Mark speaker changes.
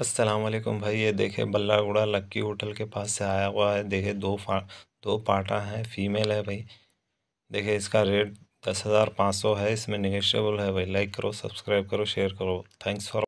Speaker 1: असलम भाई ये देखे बल्लागुड़ा लक्की होटल के पास से आया हुआ है देखे दो फा दो पाटा है फीमेल है भाई देखे इसका रेट दस हज़ार पाँच सौ है इसमें निगेशियबल है भाई लाइक करो सब्सक्राइब करो शेयर करो थैंक्स फॉर